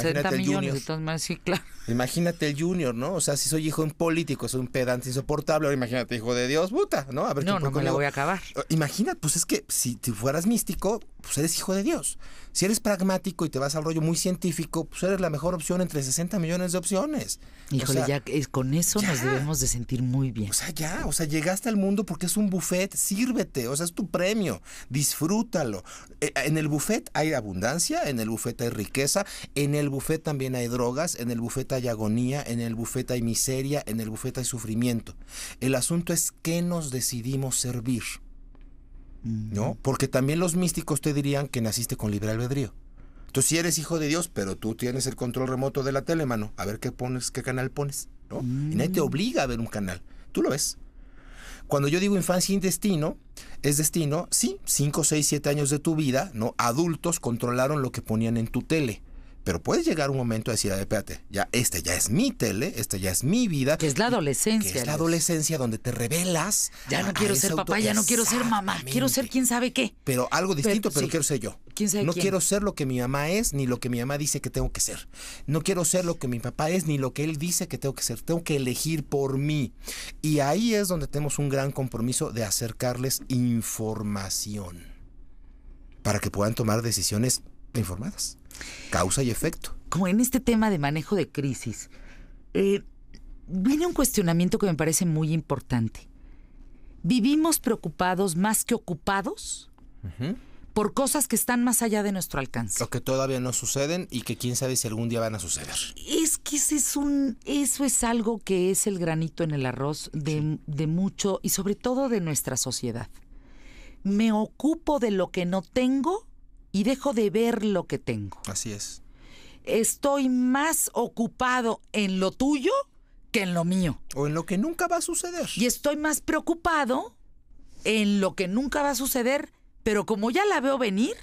pero entre millones y sí, claro. Imagínate el Junior, ¿no? O sea, si soy hijo de un político, soy un pedante insoportable, ahora imagínate hijo de Dios, puta, ¿no? A ver No, no me la voy a acabar. Imagínate, pues es que si tú fueras místico, pues eres hijo de Dios. Si eres pragmático y te vas al rollo muy científico, pues eres la mejor opción entre 60 millones de opciones. Híjole, ya es, con eso nos debemos de sentir muy bien. O sea, ya, o sea, llegaste al mundo porque es un buffet, sírvete, o sea, es tu premio, disfrútalo. Eh, eh, en el buffet hay abundancia, en el buffet hay riqueza, en el buffet también hay drogas, en el buffet hay agonía, en el buffet hay miseria, en el buffet hay sufrimiento. El asunto es qué nos decidimos servir. ¿no? Porque también los místicos te dirían que naciste con libre albedrío. Tú si sí eres hijo de Dios, pero tú tienes el control remoto de la tele, mano, a ver qué pones, qué canal pones, Y nadie te mm. obliga a ver un canal. Tú lo ves. Cuando yo digo infancia y destino, es destino, sí, 5, 6, 7 años de tu vida, ¿no? Adultos controlaron lo que ponían en tu tele. Pero puedes llegar un momento a decir, a ver, espérate, ya, este ya es mi tele, esta ya es mi vida. Que es la adolescencia. es la adolescencia donde te revelas. Ya no quiero ser papá, ya no quiero ser mamá, quiero ser quién sabe qué. Pero algo distinto, pero, quiero ser yo. ¿Quién no quiero ser lo que mi mamá es, ni lo que mi mamá dice que tengo que ser. No quiero ser lo que mi papá es, ni lo que él dice que tengo que ser. Tengo que elegir por mí. Y ahí es donde tenemos un gran compromiso de acercarles información para que puedan tomar decisiones informadas. Causa y efecto. Como en este tema de manejo de crisis, eh, viene un cuestionamiento que me parece muy importante. ¿Vivimos preocupados más que ocupados? Por cosas que están más allá de nuestro alcance. O que todavía no suceden y que quién sabe si algún día van a suceder. Es que es un, eso es algo que es el granito en el arroz de, de mucho y sobre todo de nuestra sociedad. Me ocupo de lo que no tengo y dejo de ver lo que tengo. Así es. Estoy más ocupado en lo tuyo que en lo mío. O en lo que nunca va a suceder. Y estoy más preocupado en lo que nunca va a suceder, pero como ya la veo venir,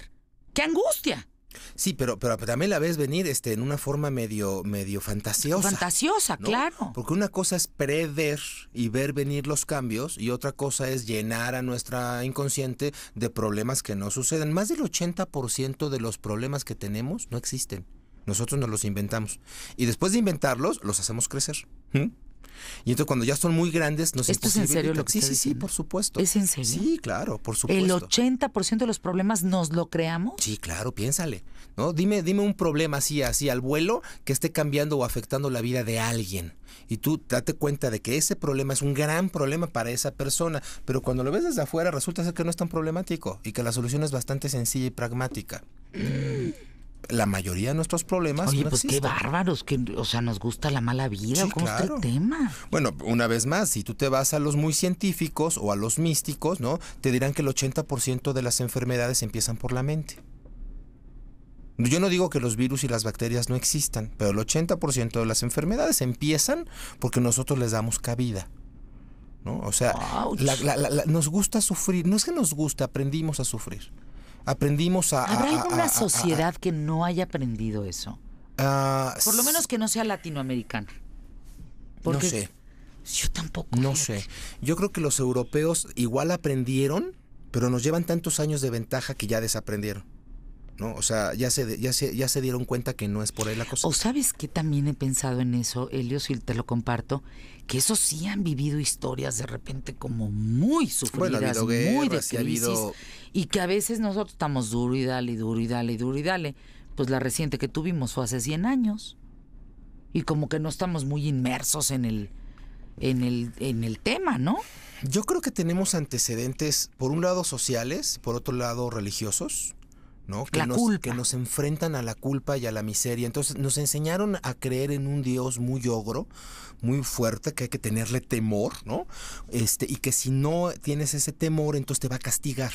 qué angustia. Sí, pero, pero también la ves venir este, en una forma medio, medio fantasiosa. Fantasiosa, claro. Porque una cosa es prever y ver venir los cambios y otra cosa es llenar a nuestra inconsciente de problemas que no suceden. Más del 80% de los problemas que tenemos no existen. Nosotros nos los inventamos. Y después de inventarlos, los hacemos crecer. ¿Mm? Y entonces cuando ya son muy grandes, nos ¿Esto es en serio Sí, sí, sí, por supuesto. ¿Es en serio? Sí, claro, por supuesto. ¿El 80% de los problemas nos lo creamos? Sí, claro, piénsale. ¿no? Dime, dime un problema así, así al vuelo que esté cambiando o afectando la vida de alguien. Y tú date cuenta de que ese problema es un gran problema para esa persona, pero cuando lo ves desde afuera resulta ser que no es tan problemático y que la solución es bastante sencilla y pragmática. la mayoría de nuestros problemas. Oye, pues qué bárbaros, que, o sea, nos gusta la mala vida, sí, ¿cómo claro. este tema? Bueno, una vez más, si tú te vas a los muy científicos o a los místicos, ¿no? Te dirán que el 80% de las enfermedades empiezan por la mente. Yo no digo que los virus y las bacterias no existan, pero el 80% de las enfermedades empiezan porque nosotros les damos cabida. ¿no? O sea, nos gusta sufrir, no es que nos gusta, aprendimos a sufrir aprendimos a... ¿Habrá alguna sociedad que no haya aprendido eso? Ah, Por lo menos que no sea latinoamericana. no sé. Yo tampoco. No sé. Yo creo que los europeos igual aprendieron, pero nos llevan tantos años de ventaja que ya desaprendieron. ¿no? O sea, ya se, ya, se, dieron cuenta que no es por él la cosa. O sabes que también he pensado en eso, Elio, y te lo comparto, que eso sí han vivido historias de repente como muy sufridas, muy de y que a veces nosotros estamos duro y dale, duro y dale, duro y dale. Pues la reciente que tuvimos fue hace 100 años. Y como que no estamos muy inmersos en el, en el, en el tema, ¿no? Yo creo que tenemos antecedentes, por un lado sociales, por otro lado religiosos, ¿no? Que, nos, que nos enfrentan a la culpa y a la miseria. Entonces nos enseñaron a creer en un Dios muy ogro, muy fuerte, que hay que tenerle temor, ¿no? Este, y que si no tienes ese temor, entonces te va a castigar.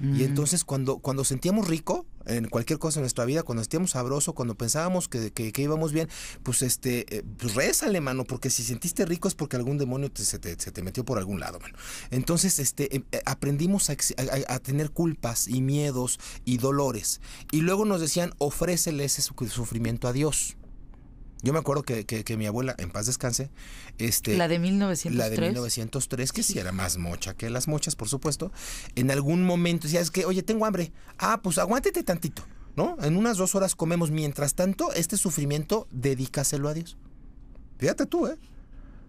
Y entonces cuando, cuando sentíamos rico en cualquier cosa en nuestra vida, cuando sentíamos sabroso, cuando pensábamos que, íbamos bien, pues este, eh, pues, rézale, mano, porque si sentiste rico es porque algún demonio se, te, metió por algún lado, mano. Entonces, este, em, eh, aprendimos a, a, tener culpas y miedos y dolores. Y luego nos decían, ofrécele ese sufrimiento a Dios. Yo me acuerdo que, mi abuela, en paz descanse, este, la de 1903. La de 1903, que sí. era más mocha que las mochas, por supuesto. En algún momento decía, es que, oye, tengo hambre. Ah, pues aguántete tantito, ¿no? En unas dos horas comemos. Mientras tanto, este sufrimiento, dedícaselo a Dios. Fíjate tú, ¿eh?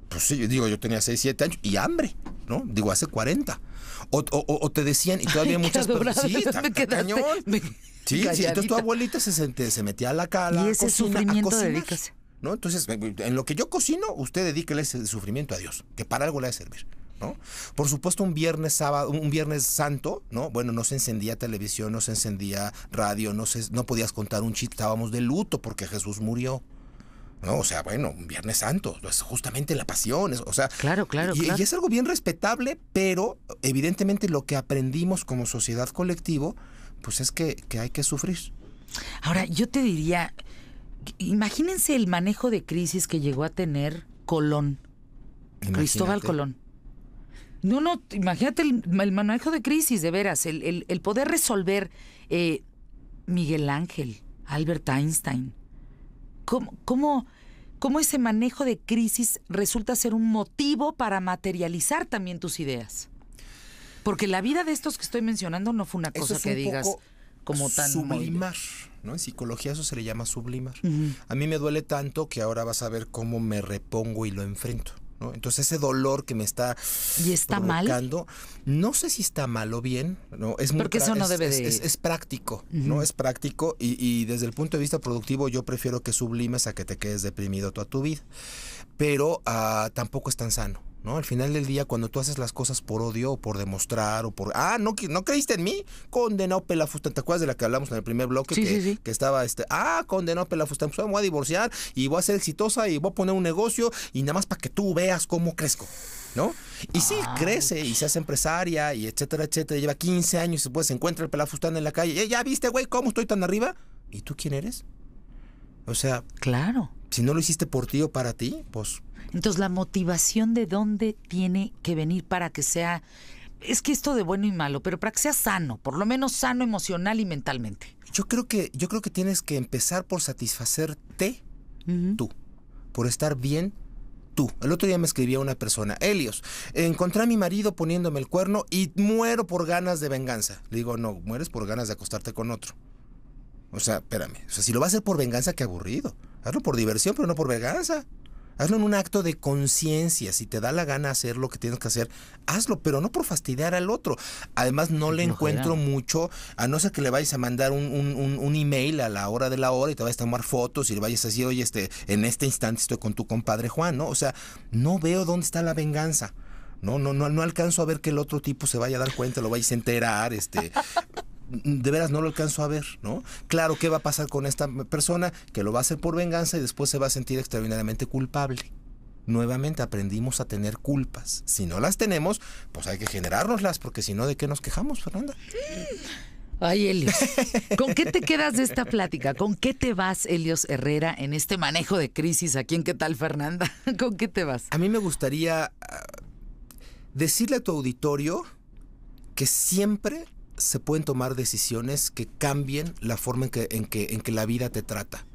Pues sí, yo digo, yo tenía 6, 7 años y hambre, ¿no? Digo, hace 40. O, te decían, y todavía muchas personas. Sí, Sí, entonces tu abuelita se, se metía a la cala. Y ese sufrimiento a ¿no? Entonces, en lo que yo cocino, usted dedíquele ese sufrimiento a Dios, que para algo le ha de servir. ¿no? Por supuesto, un viernes sábado, un viernes santo, ¿no? Bueno, no se encendía televisión, no se encendía radio, no no podías contar un chiste, estábamos de luto porque Jesús murió. ¿no? O sea, bueno, un Viernes Santo, es pues, justamente la pasión, o sea, claro, claro y, y, es algo bien respetable, pero evidentemente lo que aprendimos como sociedad colectivo, pues es que, que hay que sufrir. Ahora, yo te diría, imagínense el manejo de crisis que llegó a tener Colón, Cristóbal Colón. No, no, imagínate el, manejo de crisis, de veras, el, poder resolver eh, Miguel Ángel, Albert Einstein. ¿Cómo, ese manejo de crisis resulta ser un motivo para materializar también tus ideas? Porque la vida de estos que estoy mencionando no fue una cosa que digas, como tan sublimar, ¿no? En psicología eso se le llama sublimar. A mí me duele tanto que ahora vas a ver cómo me repongo y lo enfrento. ¿no? Entonces ese dolor que me está y está no sé si está mal o bien, no es porque muy eso no debe es, práctico, no es práctico y, desde el punto de vista productivo yo prefiero que sublimes a que te quedes deprimido toda tu vida, pero ah, tampoco es tan sano. ¿no? Al final del día, cuando tú haces las cosas por odio o por demostrar o por. Ah, no, no creíste en mí. Condenado Pelafustán. ¿Te acuerdas de la que hablamos en el primer bloque? Sí, que, sí, que, estaba este. Ah, condenado Pelafustán. Pues voy a divorciar y voy a ser exitosa y voy a poner un negocio y nada más para que tú veas cómo crezco. ¿No? Y sí, ah. crece y se hace empresaria y etcétera, etcétera. Lleva 15 años y después se encuentra el pelafustán en la calle. Eh, ¿Ya viste, güey, cómo estoy tan arriba? ¿Y tú quién eres? O sea. Claro. Si no lo hiciste por ti o para ti, pues entonces, la motivación de dónde tiene que venir para que sea, es que esto de bueno y malo, pero para que sea sano, por lo menos sano emocional y mentalmente. Yo creo que, yo creo que tienes que empezar por satisfacerte tú, por estar bien tú. El otro día me escribía una persona, Helios, encontré a mi marido poniéndome el cuerno y muero por ganas de venganza. Le digo, no, mueres por ganas de acostarte con otro. O sea, espérame, o sea, si lo vas a hacer por venganza, qué aburrido. Hazlo por diversión, pero no por venganza. Hazlo en un acto de conciencia. Si te da la gana hacer lo que tienes que hacer, hazlo, pero no por fastidiar al otro. Además, no le encuentro mucho, a no ser que le vayas a mandar un, email a la hora de la hora y te vayas a tomar fotos y le vayas a decir, oye, este, en este instante estoy con tu compadre Juan, ¿no? O sea, no veo dónde está la venganza. No, no, no, no alcanzo a ver que el otro tipo se vaya a dar cuenta, lo vayas a enterar, este de veras no lo alcanzo a ver, ¿no? Claro, ¿qué va a pasar con esta persona? Que lo va a hacer por venganza y después se va a sentir extraordinariamente culpable. Nuevamente aprendimos a tener culpas. Si no las tenemos, pues hay que generárnoslas, porque si no, ¿de qué nos quejamos, Fernanda? Ay, Elios ¿Con qué te quedas de esta plática? ¿Con qué te vas, Elios Herrera, en este manejo de crisis aquí en ¿Qué tal, Fernanda? ¿Con qué te vas? A mí me gustaría ah, decirle a tu auditorio que siempre se pueden tomar decisiones que cambien la forma en que, en que, en que la vida te trata.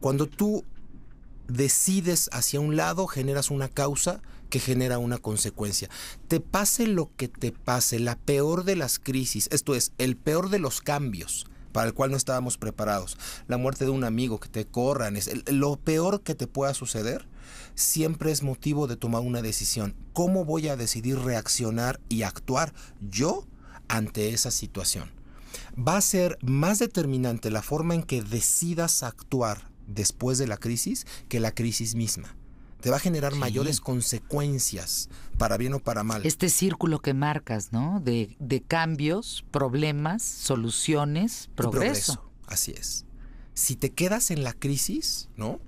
Cuando tú decides hacia un lado, generas una causa que genera una consecuencia. Te pase lo que te pase, la peor de las crisis, esto es, el peor de los cambios para el cual no estábamos preparados, la muerte de un amigo, que te corran, es lo peor que te pueda suceder, siempre es motivo de tomar una decisión. ¿Cómo voy a decidir reaccionar y actuar yo ante esa situación. Va a ser más determinante la forma en que decidas actuar después de la crisis que la crisis misma. Te va a generar mayores consecuencias, para bien o para mal. Este círculo que marcas, ¿no? De, de cambios, problemas, soluciones, progreso. progreso. Así es. Si te quedas en la crisis, ¿no?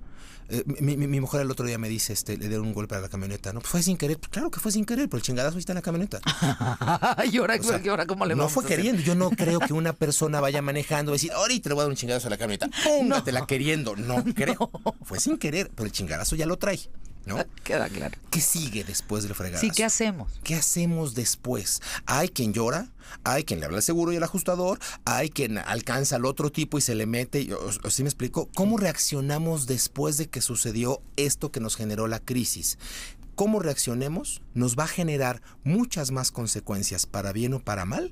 Eh, mi, mujer el otro día me dice, este, le dieron un golpe a la camioneta. No, pues fue sin querer. Pues claro que fue sin querer, pero el chingadazo está en la camioneta. y ahora, cómo le No fue queriendo. Yo no creo que una persona vaya manejando y decir, ahorita le voy a dar un chingadazo a la camioneta. Póngatela no. queriendo. No creo. Fue sin querer, pero el chingadazo ya lo trae. ¿No? Ah, queda claro. ¿Qué sigue después del fregado Sí, ¿qué hacemos? ¿Qué hacemos después? Hay quien llora, hay quien le habla al seguro y al ajustador, hay quien alcanza al otro tipo y se le mete. me explico? ¿Cómo reaccionamos después de que sucedió esto que nos generó la crisis? Cómo reaccionemos nos va a generar muchas más consecuencias, para bien o para mal,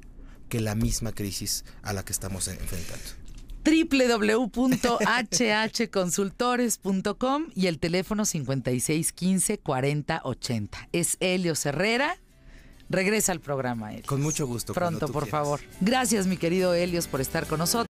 que la misma crisis a la que estamos enfrentando www.hhconsultores.com y el teléfono 5615 80 Es Helios Herrera. Regresa al programa, Con mucho gusto. Pronto, por favor. Gracias, mi querido Helios, por estar con nosotros.